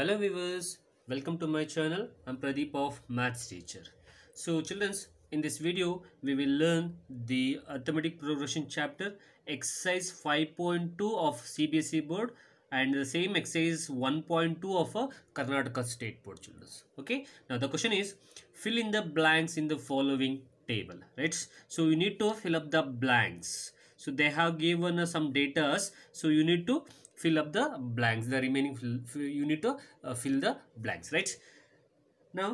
Hello viewers, welcome to my channel. I'm Pradeep of Maths Teacher. So childrens, in this video, we will learn the arithmetic progression chapter exercise 5.2 of CBSE board and the same exercise 1.2 of a Karnataka state board childrens. Okay, now the question is fill in the blanks in the following table, right? So you need to fill up the blanks. So they have given us some data. So you need to fill up the blanks the remaining fill, you need to uh, fill the blanks right now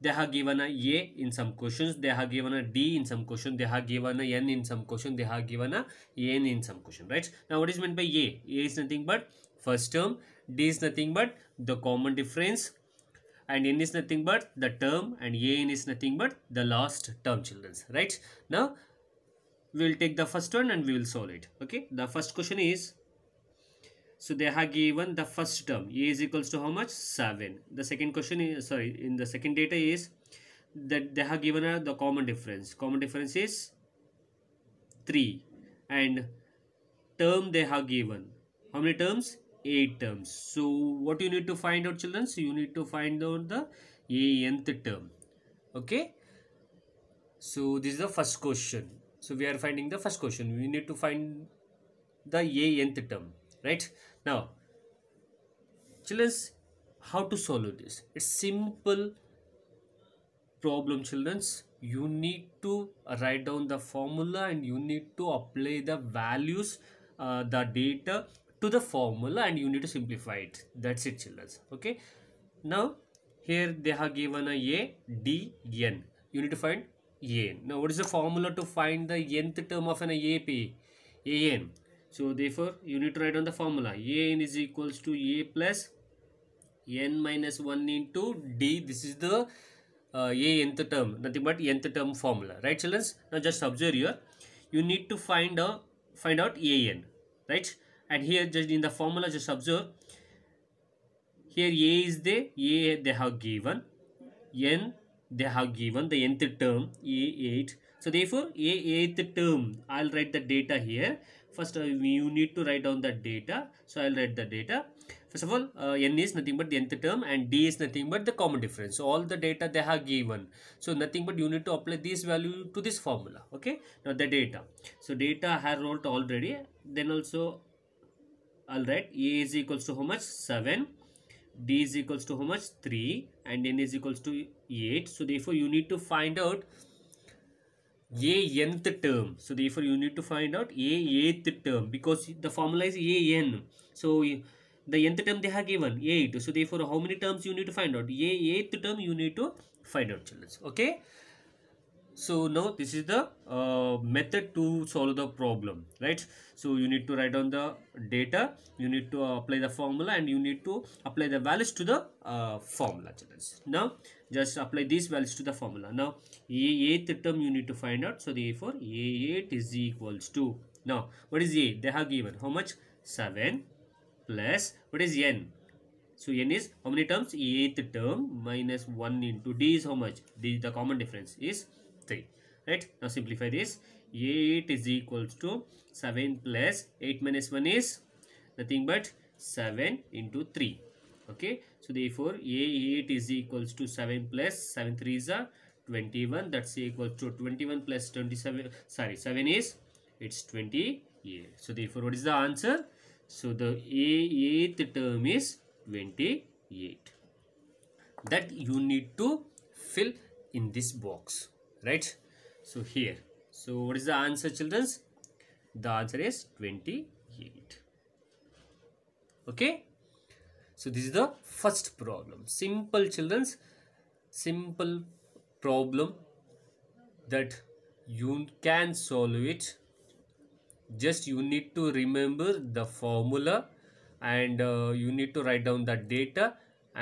they have given a a in some questions they have given a d in some question they have given a n in some question they have given a n in some question right now what is meant by a a is nothing but first term d is nothing but the common difference and n is nothing but the term and an is nothing but the last term children's right now we will take the first one and we will solve it okay the first question is so they have given the first term a is equals to how much 7. The second question is sorry in the second data is that they have given the common difference. Common difference is 3 and term they have given. How many terms? 8 terms. So what you need to find out children? So you need to find out the a nth term. Okay. So this is the first question. So we are finding the first question. We need to find the a nth term. Right now children how to solve this it's simple problem children you need to write down the formula and you need to apply the values uh, the data to the formula and you need to simplify it that's it children okay now here they have given a a d n you need to find a n now what is the formula to find the nth term of an a p a n a n so therefore, you need to write on the formula. A n is equals to A plus n minus 1 into d. This is the uh, a nth term, nothing but nth term formula. Right, children? Now just observe here. You need to find a find out a n, right? And here just in the formula, just observe. Here a is the a they have given, n they have given the nth term a eight. So therefore a eighth term. I'll write the data here first uh, you need to write down the data so i'll write the data first of all uh, n is nothing but the nth term and d is nothing but the common difference so all the data they have given so nothing but you need to apply this value to this formula okay now the data so data I wrote already then also i'll write a is equals to how much 7 d is equals to how much 3 and n is equals to 8 so therefore you need to find out a nth term. So therefore you need to find out a eighth term because the formula is a n. So the nth term they have given 8. So therefore how many terms you need to find out? A eighth term you need to find out children. Okay so now this is the uh, method to solve the problem right so you need to write down the data you need to apply the formula and you need to apply the values to the uh, formula now just apply these values to the formula now a eight term you need to find out so therefore a8 is equals to now what is a they have given how much 7 plus what is n so n is how many terms? Eighth term minus 1 into d is how much? D, the common difference is 3 right now simplify this 8 is equals to 7 plus 8 minus 1 is nothing but 7 into 3 okay so therefore a8 is equals to 7 plus 7 3 is a 21 that's equal to 21 plus 27 sorry 7 is it's 28 so therefore what is the answer so the a8th term is 28 that you need to fill in this box right so here so what is the answer childrens the answer is 28 okay so this is the first problem simple childrens simple problem that you can solve it just you need to remember the formula and uh, you need to write down the data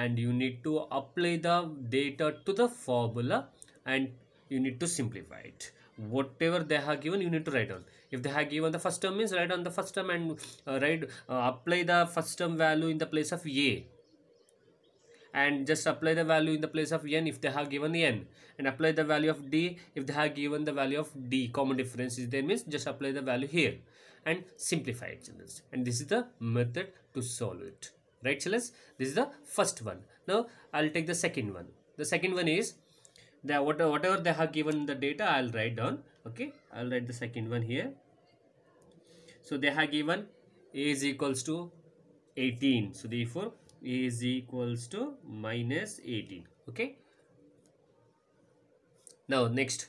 and you need to apply the data to the formula and you need to simplify it whatever they have given you need to write on if they have given the first term means write on the first term and uh, write uh, apply the first term value in the place of a and just apply the value in the place of n if they have given n and apply the value of d if they have given the value of d common difference is there means just apply the value here and simplify it children and this is the method to solve it right children this is the first one now i'll take the second one the second one is they whatever, whatever they have given the data i'll write down okay i'll write the second one here so they have given a is equals to 18 so therefore a is equals to minus 18 okay now next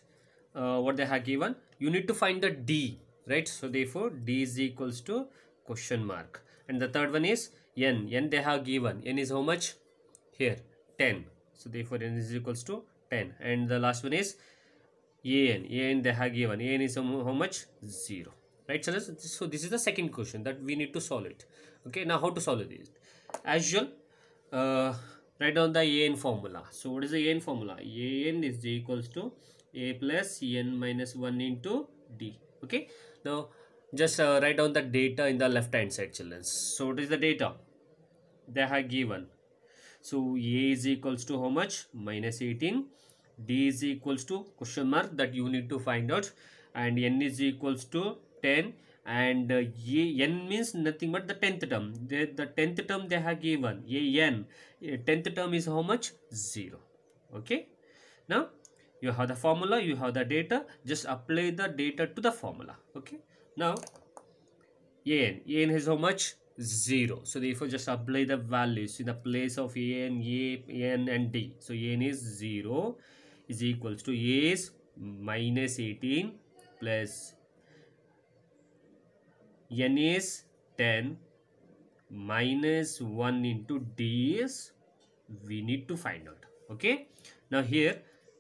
uh, what they have given you need to find the d right so therefore d is equals to question mark and the third one is n n they have given n is how much here 10 so therefore n is equals to and the last one is an an they have given an is how much 0 right so this, so this is the second question that we need to solve it okay now how to solve this as usual uh, write down the an formula so what is the an formula an is j equals to a plus n minus 1 into d okay now just uh, write down the data in the left hand side children so what is the data they have given so a is equals to how much minus 18 d is equals to question mark that you need to find out and n is equals to 10 and uh, a, n means nothing but the 10th term the 10th term they have given a n 10th term is how much 0 okay now you have the formula you have the data just apply the data to the formula okay now an an how much 0 so therefore just apply the values in the place of an a n and d so an is 0 is equals to a is minus 18 plus n is 10 minus 1 into d is we need to find out okay now here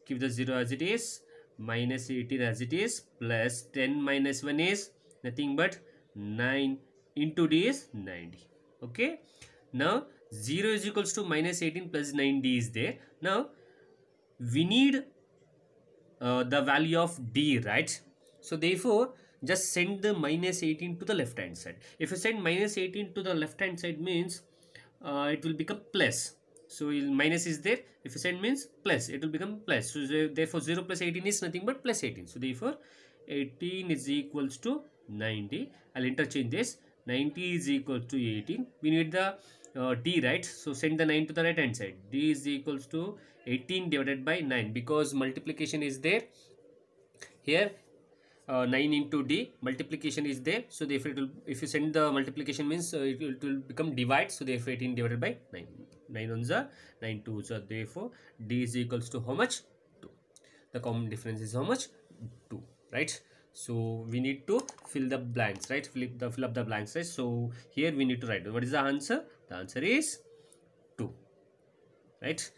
keep the 0 as it is minus 18 as it is plus 10 minus 1 is nothing but 9 into d is 90 okay now 0 is equals to minus 18 plus 9d is there now we need uh, the value of d right so therefore just send the minus 18 to the left hand side if you send minus 18 to the left hand side means uh, it will become plus so minus is there if you send means plus it will become plus so therefore 0 plus 18 is nothing but plus 18 so therefore 18 is equals to 90 i'll interchange this 90 is equal to 18 we need the uh, d right so send the 9 to the right hand side d is equals to 18 divided by 9 because multiplication is there here uh, 9 into d multiplication is there so therefore it will if you send the multiplication means uh, it, will, it, will, become divide so therefore 18 divided by 9 9 on the 9 2 so therefore d is equals to how much 2 the common difference is how much 2 right so we need to fill the blanks right flip the fill up the blanks right so here we need to write what is the answer the answer is 2 right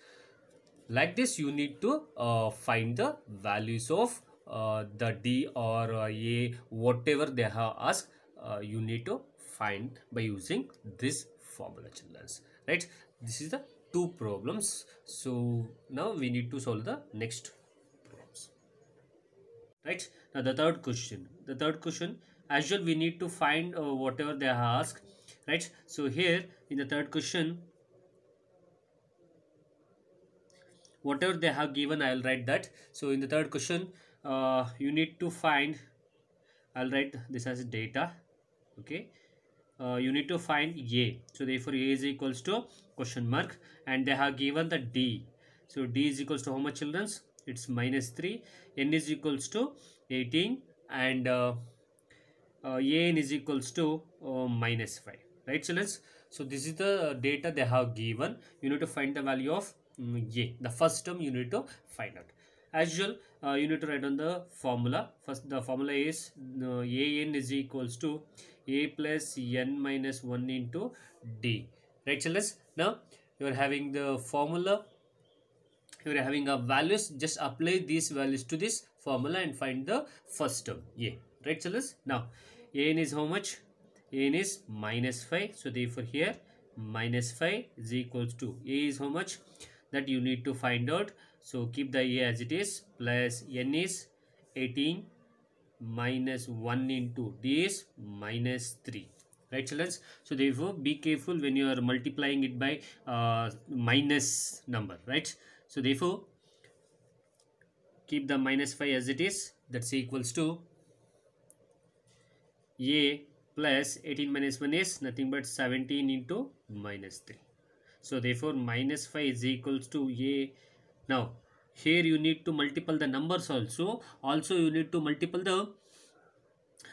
like this you need to uh, find the values of uh, the d or uh, a whatever they have asked uh, you need to find by using this formula children right this is the two problems so now we need to solve the next problems right now the third question the third question as usual we need to find uh, whatever they have asked right so here in the third question whatever they have given i'll write that so in the third question uh, you need to find i'll write this as data okay uh, you need to find a so therefore a is equals to question mark and they have given the d so d is equals to how much children's it's minus 3 n is equals to 18 and uh, uh, an is equals to uh, minus 5 right Childrens. so this is the data they have given you need to find the value of ye the first term you need to find out as usual uh, you need to write on the formula first the formula is uh, an is equals to a plus n minus 1 into d right children now you are having the formula you are having a values just apply these values to this formula and find the first term a right children now an is how much n is minus 5 so therefore here minus 5 is equals to a is how much that you need to find out. So keep the a as it is plus n is 18 minus 1 into d is minus 3 right children so therefore be careful when you are multiplying it by uh, minus number right so therefore keep the minus 5 as it is that's equals to a plus 18 minus 1 is nothing but 17 into minus 3 so therefore minus 5 is equals to a. Now here you need to multiply the numbers also. Also you need to multiply the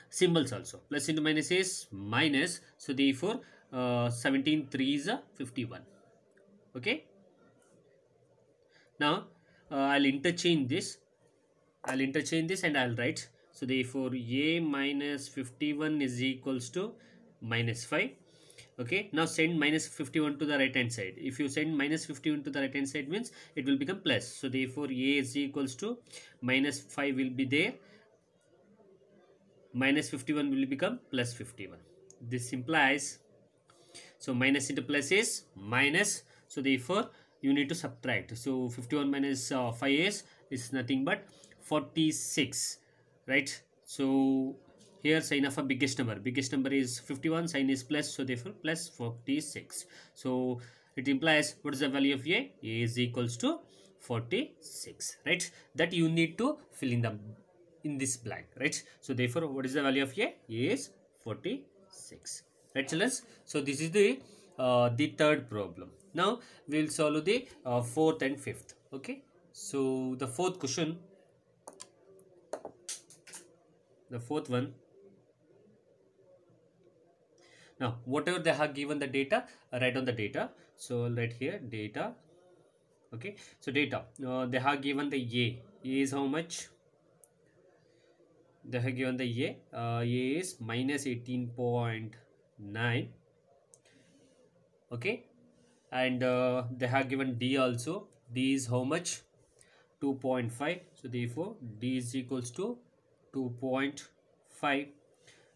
symbols also. Plus into minus is minus. So therefore uh, 17 3 is a 51. Okay. Now uh, I'll interchange this. I'll interchange this and I'll write. So therefore a minus 51 is equals to minus 5 okay now send minus 51 to the right hand side if you send minus 51 to the right hand side means it will become plus so therefore a is equals to minus 5 will be there minus 51 will become plus 51 this implies so minus into plus is minus so therefore you need to subtract so 51 minus, uh, 5 is is nothing but 46 right so here sign of a biggest number biggest number is 51 Sign is plus so therefore plus 46 so it implies what is the value of a a is equals to 46 right that you need to fill in the in this blank right so therefore what is the value of a a is 46 right children so this is the uh, the third problem now we will solve the uh, fourth and fifth okay so the fourth question the fourth one now whatever they have given the data uh, write on the data so I'll write here data okay so data uh, they have given the a a is how much they have given the a uh, a is minus 18.9 okay and uh, they have given d also d is how much 2.5 so therefore d is equals to 2.5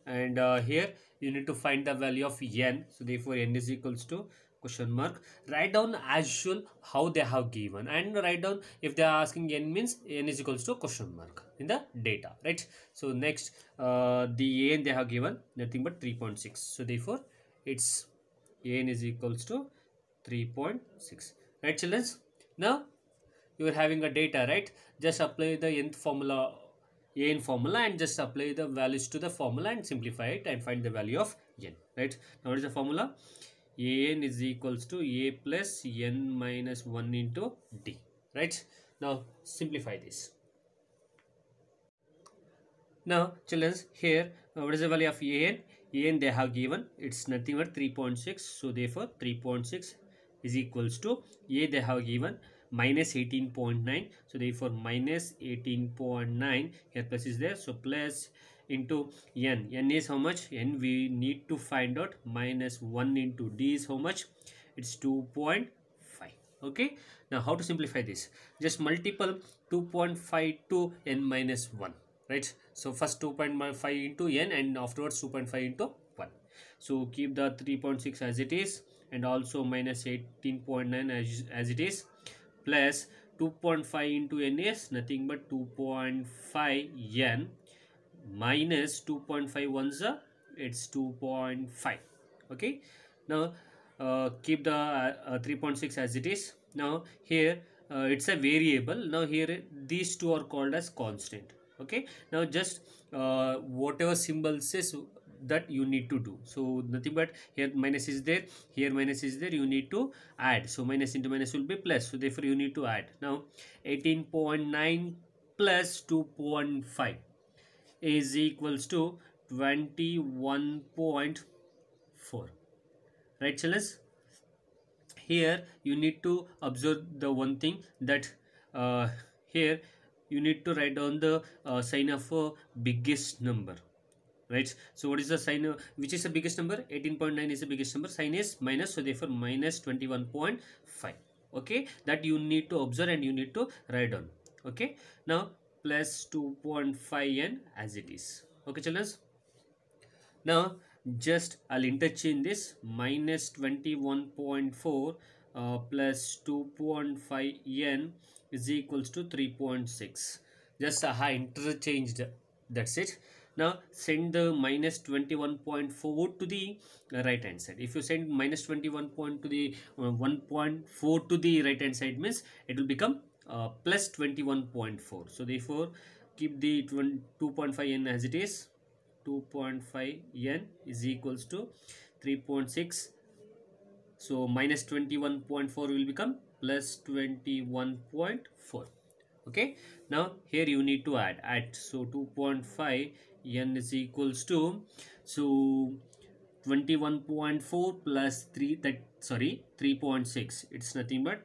and uh, here you need to find the value of n so therefore n is equals to question mark write down as usual how they have given and write down if they are asking n means n is equals to question mark in the data right so next uh, the n they have given nothing but 3.6 so therefore it's n is equals to 3.6 right children now you are having a data right just apply the nth formula a n formula and just apply the values to the formula and simplify it and find the value of n right now what is the formula an is equals to a plus n minus 1 into d right now simplify this now children here uh, what is the value of a n a n they have given it's nothing but 3.6 so therefore 3.6 is equals to a they have given minus 18.9 so therefore minus 18.9 here plus is there so plus into n n is how much n we need to find out minus 1 into d is how much it's 2.5 okay now how to simplify this just multiple 2.5 to n minus 1 right so first 2.5 into n and afterwards 2.5 into 1 so keep the 3.6 as it is and also minus 18.9 as, as it is plus 2.5 into n is nothing but 2.5 n minus 2.5 ones it's 2.5 okay now uh, keep the uh, uh 3.6 as it is now here uh, it's a variable now here these two are called as constant okay now just uh, whatever symbol says that you need to do so nothing but here minus is there here minus is there you need to add so minus into minus will be plus so therefore you need to add now 18.9 plus 2.5 is equals to 21.4 right children here you need to observe the one thing that uh, here you need to write down the uh, sign of a biggest number right so what is the sine uh, which is the biggest number 18.9 is the biggest number sine is minus so therefore minus 21.5 okay that you need to observe and you need to write down okay now plus 2.5n as it is okay children now just i'll interchange this minus 21.4 uh, plus 2.5n is equals to 3.6 just uh, i interchanged that's it now send the minus minus twenty one point four to the uh, right hand side if you send minus 21 point to the uh, 1.4 to the right hand side means it will become uh, plus 21.4 so therefore keep the 2.5 n as it is 2.5 n is equals to 3.6 so minus 21.4 will become plus 21.4 okay now here you need to add at so 2.5 n is equals to so 21.4 plus 3 that sorry 3.6 it's nothing but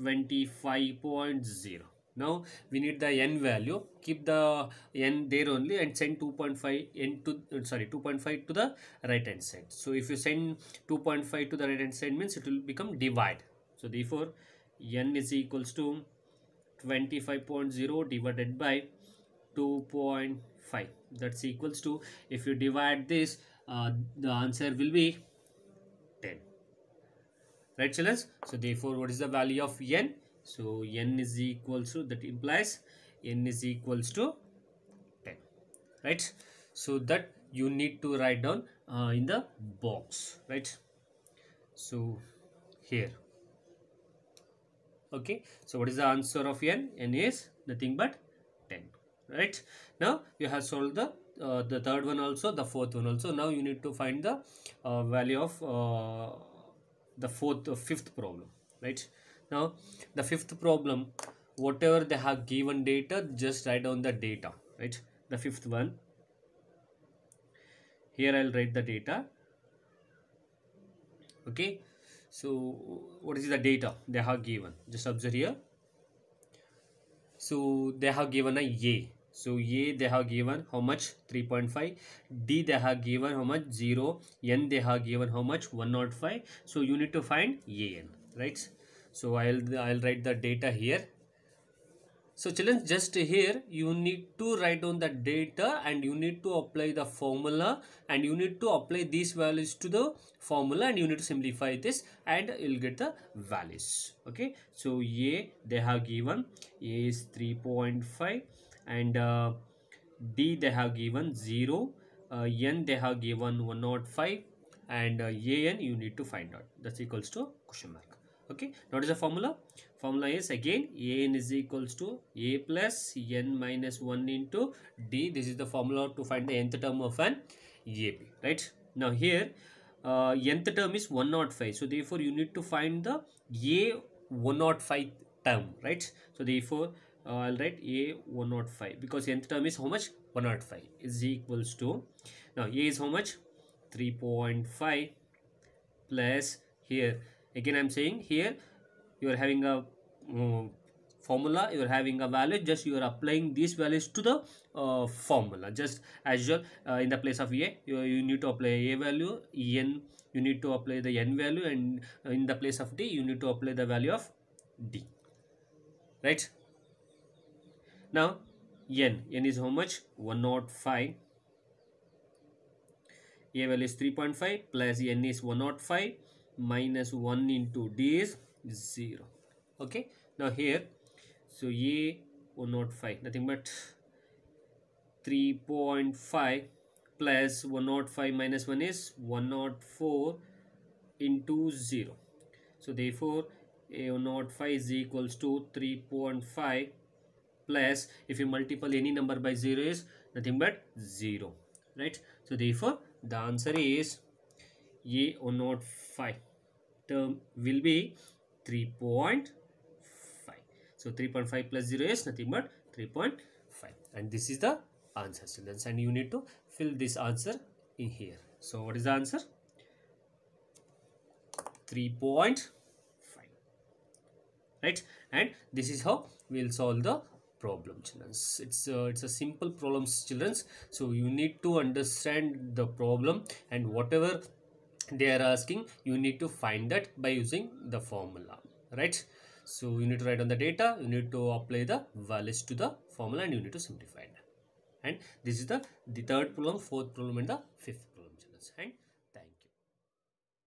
25.0 now we need the n value keep the n there only and send 2.5 n to uh, sorry 2.5 to the right hand side so if you send 2.5 to the right hand side means it will become divide so therefore n is equals to 25.0 divided by 2.5 5 that's equals to if you divide this uh, the answer will be 10 right children so therefore what is the value of n so n is equals to that implies n is equals to 10 right so that you need to write down uh, in the box right so here okay so what is the answer of n n is nothing but 10 right now you have solved the uh, the third one also the fourth one also now you need to find the uh, value of uh, the fourth or fifth problem right now the fifth problem whatever they have given data just write down the data right the fifth one here i'll write the data okay so what is the data they have given just observe here so they have given a a so A they have given how much 3.5, D they have given how much 0, N they have given how much 105. So you need to find AN, right? So I'll I'll write the data here. So children just here you need to write down the data and you need to apply the formula and you need to apply these values to the formula and you need to simplify this and you'll get the values. Okay. So A they have given A is 3.5 and uh, D they have given 0, uh, N they have given 105 and uh, AN you need to find out that's equals to question mark. Okay, what is the formula? Formula is again AN is equals to A plus N minus 1 into D. This is the formula to find the nth term of an EAP, right? Now here uh, nth term is 105. So therefore you need to find the A105 term, right? So therefore uh, I'll write A105 because nth term is how much 105 is equals to now A is how much 3.5 plus here again I'm saying here you are having a um, formula you are having a value just you are applying these values to the uh, formula just as your uh, in the place of a you, you need to apply a value n you need to apply the n value and uh, in the place of d you need to apply the value of d right now, n n is how much? 105. A value is 3.5 plus n is 105 minus 1 into d is 0. Okay. Now here, so a 105, nothing but 3.5 plus 105 minus 1 is 104 into 0. So therefore, a 105 is equals to 3.5 plus if you multiply any number by 0 is nothing but 0 right so therefore the answer is a or not 5 term will be 3.5 so 3.5 plus 0 is nothing but 3.5 and this is the answer students and you need to fill this answer in here so what is the answer 3.5 right and this is how we'll solve the problem childrens it's a, it's a simple problems childrens so you need to understand the problem and whatever they are asking you need to find that by using the formula right so you need to write on the data you need to apply the values to the formula and you need to simplify it and this is the the third problem fourth problem and the fifth problem childrens and